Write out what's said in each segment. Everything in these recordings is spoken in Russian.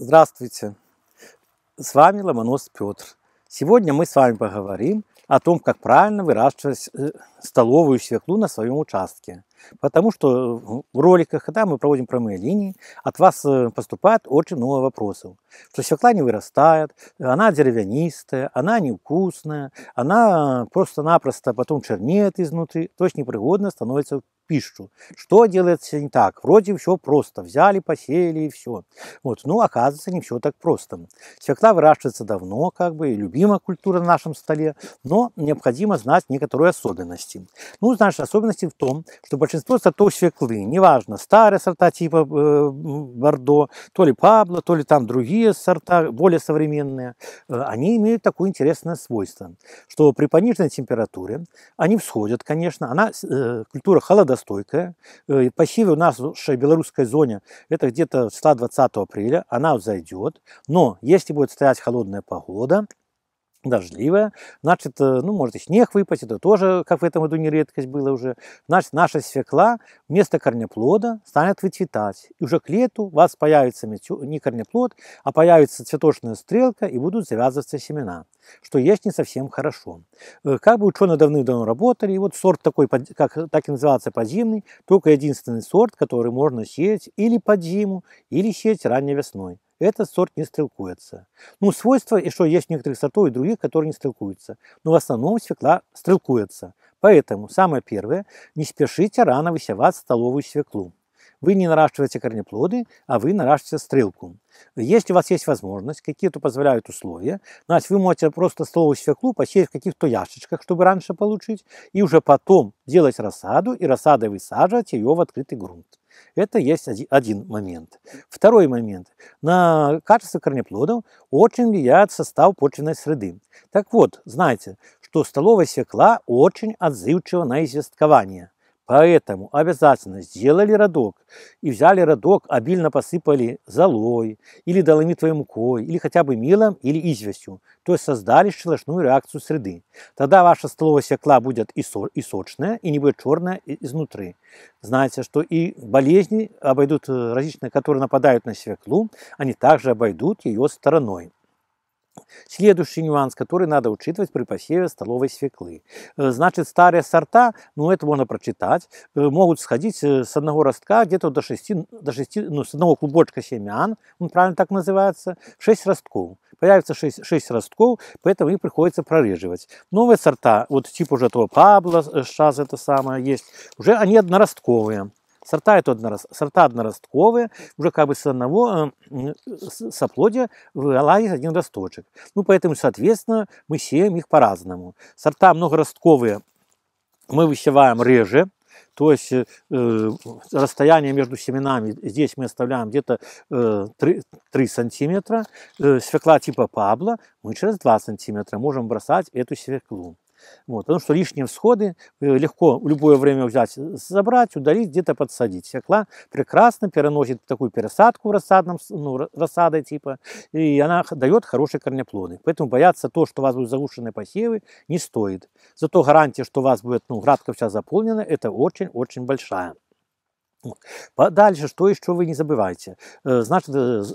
Здравствуйте! С вами Ломонос Петр. Сегодня мы с вами поговорим о том, как правильно выращивать э, столовую свеклу на своем участке. Потому что в роликах, когда мы проводим прямые линии, от вас э, поступает очень много вопросов. Что свекла не вырастает, она деревянистая, она невкусная, она просто-напросто потом чернеет изнутри, то есть непригодна становится пищу. Что делается не так? Вроде все просто. Взяли, посеяли и все. Вот. Ну, оказывается, не все так просто. Свекла выращивается давно, как бы, и любимая культура на нашем столе, но необходимо знать некоторые особенности. Ну, значит, особенности в том, что большинство сортов свеклы, неважно, старые сорта типа э, Бордо, то ли Пабло, то ли там другие сорта, более современные, э, они имеют такое интересное свойство, что при пониженной температуре они всходят, конечно, она, э, культура холодостойкая, стойкая. Э, Пассивы у нас в белорусской зоне это где-то 120 апреля, она взойдет, Но если будет стоять холодная погода, дождливая, значит, э, ну, может и снег выпасть, это тоже, как в этом году не редкость было уже, значит, наша свекла вместо корнеплода станет выцветать. И уже к лету у вас появится не корнеплод, а появится цветочная стрелка и будут завязываться семена, что есть не совсем хорошо. Э, как бы ученые давным-давно работали, и вот сорт такой, как, так и называется, подзимный, только единственный сорт, который можно сеять или под зиму, или сеять ранней весной этот сорт не стрелкуется. Ну, свойства и что есть некоторых сортов и других, которые не стрелкуются. Но в основном свекла стрелкуется. Поэтому, самое первое, не спешите рано высевать столовую свеклу. Вы не наращиваете корнеплоды, а вы наращиваете стрелку. Если у вас есть возможность, какие-то позволяют условия, значит, ну, вы можете просто столовую свеклу посеять в каких-то ящичках, чтобы раньше получить, и уже потом делать рассаду, и рассадой высаживать ее в открытый грунт. Это есть один момент. Второй момент. На качество корнеплодов очень влияет состав почвенной среды. Так вот, знаете, что столовая секла очень отзывчива на известкование – Поэтому обязательно сделали родок и взяли родок, обильно посыпали золой или доломитовой мукой, или хотя бы милом или известью, то есть создали щелочную реакцию среды. Тогда ваша столовая секла будет и, со, и сочная, и не будет черная изнутри. Знаете, что и болезни обойдут э, различные, которые нападают на свеклу, они также обойдут ее стороной. Следующий нюанс, который надо учитывать при посеве столовой свеклы. Э, значит, старые сорта, ну это можно прочитать, э, могут сходить э, с одного ростка где-то до 6, до 6 ну с одного клубочка семян, он правильно так называется, 6 ростков. Появится 6, 6 ростков, поэтому их приходится прореживать. Новые сорта, вот типа уже этого Пабло, сейчас это самое есть, уже они одноростковые. Сорта это однорос... сорта одноростковые, уже как бы с одного э, соплодия вылазит один росточек. Ну, поэтому, соответственно, мы сеем их по-разному. Сорта многоростковые мы высеваем реже, то есть э, э расстояние между семенами здесь мы оставляем где-то э, 3, 3 сантиметра. Э, свекла типа Пабло мы через 2 сантиметра можем бросать эту свеклу. Вот, потому что лишние всходы э, легко в любое время взять, э, забрать, удалить, где-то подсадить. Секла прекрасно переносит такую пересадку в рассадном, ну, рассадой типа, и она дает хорошие корнеплоды. Поэтому бояться то, что у вас будут заглушены посевы, не стоит. Зато гарантия, что у вас будет ну, градка вся заполнена, это очень-очень большая. Дальше, что еще вы не забывайте? Э, значит,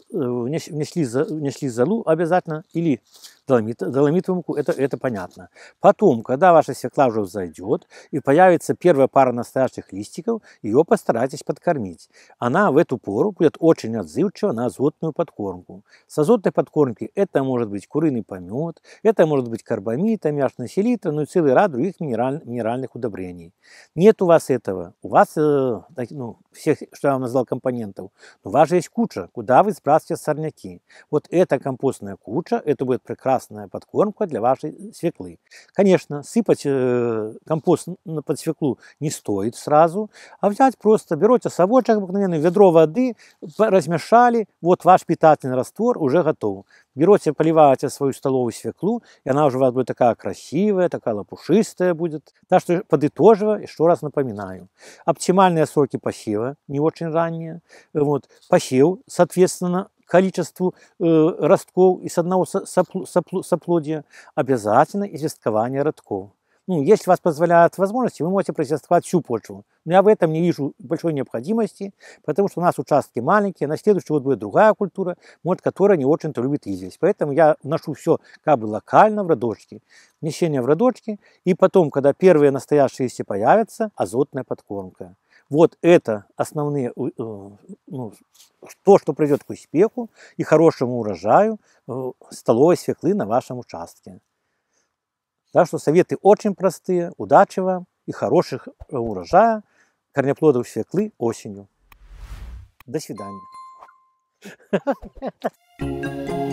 внесли, внесли залу обязательно или доломит, доломитовую муку, это, это понятно. Потом, когда ваша свекла уже взойдет и появится первая пара настоящих листиков, ее постарайтесь подкормить. Она в эту пору будет очень отзывчива на азотную подкормку. С азотной подкормки это может быть куриный помет, это может быть карбамид, аммиачная селитра, ну и целый ряд других минераль, минеральных удобрений. Нет у вас этого. У вас, э, ну, всех, что я вам назвал компонентов, у вас же есть куча, куда вы сбрасываете сорняки. Вот эта компостная куча, это будет прекрасно прекрасная подкормка для вашей э, свеклы. Конечно, сыпать э, компост на под свеклу не стоит сразу, а взять просто, берете совочек обыкновенный, ведро воды, размешали, вот ваш питательный раствор уже готов. Берете, поливаете свою столовую свеклу, и она уже у вас будет такая красивая, такая лопушистая будет. Так что подытоживая, еще раз напоминаю. Оптимальные сроки посева, не очень ранние. Вот. Посев, соответственно, количеству э, ростков из одного соплодия, обязательно известкование ростков. Ну, если вас позволяют возможности, вы можете произвестковать всю почву. Но я в этом не вижу большой необходимости, потому что у нас участки маленькие, на следующий год будет другая культура, может, которая не очень-то любит известь. Поэтому я вношу все как бы локально в родочке, внесение в родочки, и потом, когда первые настоящие появятся, азотная подкормка. Вот это основные, э, э, ну, то, что приведет к успеху и хорошему урожаю э, столовой свеклы на вашем участке. Так что советы очень простые, удачи вам и хороших урожая корнеплодов свеклы осенью. До свидания.